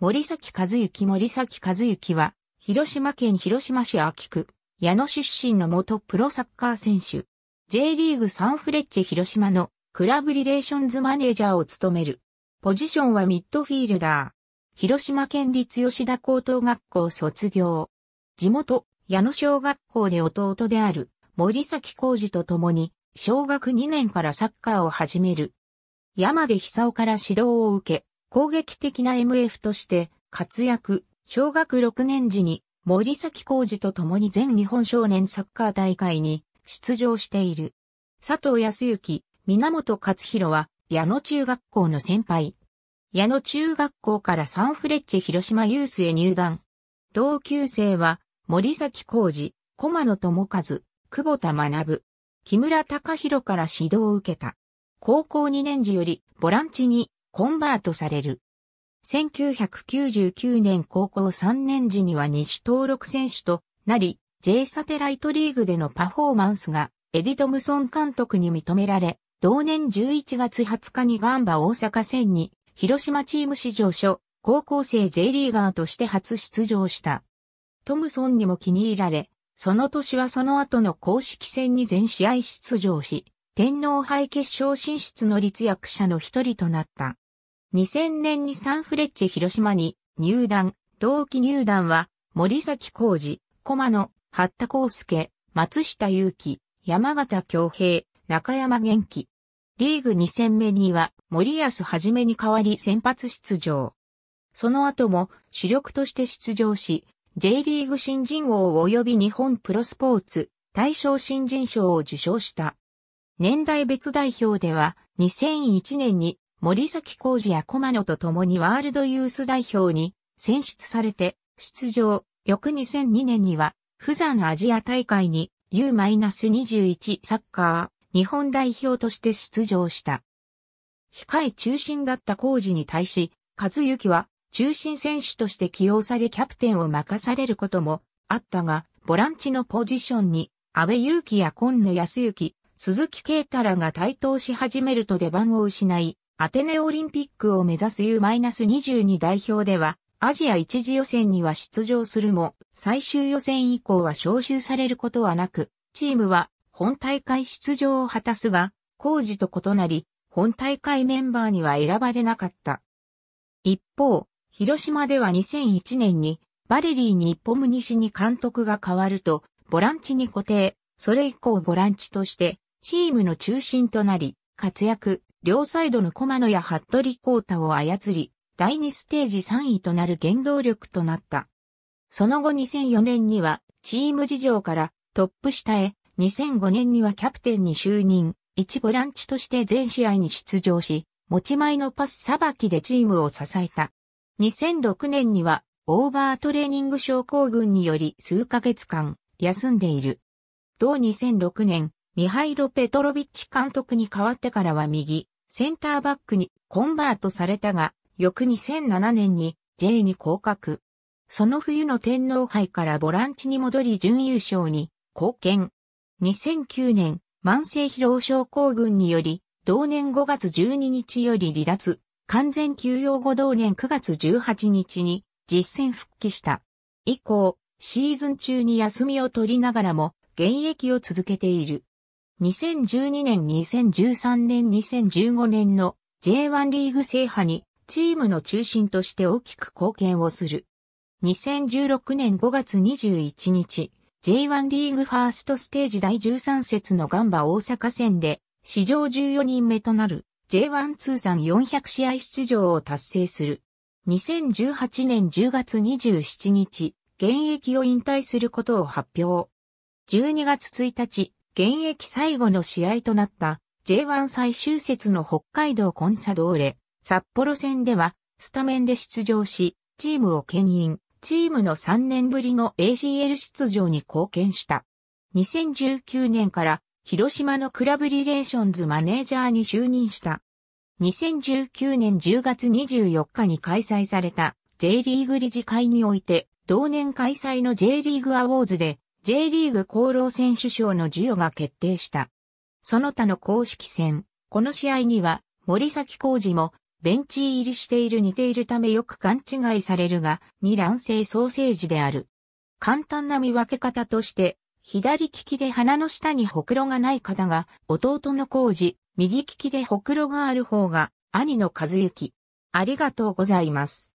森崎和幸森崎和幸は、広島県広島市安芸区、矢野出身の元プロサッカー選手。J リーグサンフレッチェ広島のクラブリレーションズマネージャーを務める。ポジションはミッドフィールダー。広島県立吉田高等学校卒業。地元、矢野小学校で弟である森崎浩二と共に、小学2年からサッカーを始める。山で久夫から指導を受け、攻撃的な MF として活躍、小学6年時に森崎浩二と共に全日本少年サッカー大会に出場している。佐藤康之、源勝弘は矢野中学校の先輩。矢野中学校からサンフレッチェ広島ユースへ入団。同級生は森崎浩二、駒野智和、久保田学、木村隆弘から指導を受けた。高校2年時よりボランチにコンバートされる。1999年高校3年時には西登録選手となり、J サテライトリーグでのパフォーマンスがエディ・トムソン監督に認められ、同年11月20日にガンバ大阪戦に広島チーム史上初、高校生 J リーガーとして初出場した。トムソンにも気に入られ、その年はその後の公式戦に全試合出場し、天皇杯決勝進出の立役者の一人となった。2000年にサンフレッチェ広島に入団、同期入団は森崎浩二、駒野、八田康介、松下祐樹、山形京平、中山元気。リーグ2戦目には森安はじめに代わり先発出場。その後も主力として出場し、J リーグ新人王及び日本プロスポーツ大賞新人賞を受賞した。年代別代表では、2001年に森崎浩二や駒野と共にワールドユース代表に選出されて出場。翌2002年には、富山アジア大会に U-21 サッカー日本代表として出場した。控え中心だった浩二に対し、和幸は中心選手として起用されキャプテンを任されることもあったが、ボランチのポジションに安倍祐希や今野康幸、鈴木啓太らが台頭し始めると出番を失い、アテネオリンピックを目指す U-22 代表では、アジア一次予選には出場するも、最終予選以降は招集されることはなく、チームは本大会出場を果たすが、工事と異なり、本大会メンバーには選ばれなかった。一方、広島では2001年に、バレリーに一歩ム西に監督が変わると、ボランチに固定、それ以降ボランチとして、チームの中心となり、活躍、両サイドの駒野や服部康太を操り、第2ステージ3位となる原動力となった。その後2004年には、チーム事情からトップ下へ、2005年にはキャプテンに就任、一ボランチとして全試合に出場し、持ち前のパスさばきでチームを支えた。2006年には、オーバートレーニング症候群により数ヶ月間休んでいる。同2006年、ミハイロ・ペトロビッチ監督に代わってからは右、センターバックにコンバートされたが、翌2007年に J に降格。その冬の天皇杯からボランチに戻り準優勝に貢献。2009年、慢性疲労症候群により、同年5月12日より離脱、完全休養後同年9月18日に実戦復帰した。以降、シーズン中に休みを取りながらも現役を続けている。2012年2013年2015年の J1 リーグ制覇にチームの中心として大きく貢献をする。2016年5月21日、J1 リーグファーストステージ第13節のガンバ大阪戦で、史上14人目となる J1 通算400試合出場を達成する。2018年10月27日、現役を引退することを発表。12月1日、現役最後の試合となった J1 最終節の北海道コンサドーレ、札幌戦ではスタメンで出場し、チームを牽引、チームの3年ぶりの AGL 出場に貢献した。2019年から広島のクラブリレーションズマネージャーに就任した。2019年10月24日に開催された J リーグ理事会において同年開催の J リーグアウォーズで J リーグ厚労選手賞の授与が決定した。その他の公式戦、この試合には森崎浩二もベンチ入りしている似ているためよく勘違いされるが、二卵性ソーセージである。簡単な見分け方として、左利きで鼻の下にほくろがない方が、弟の浩二、右利きでほくろがある方が、兄の和幸。ありがとうございます。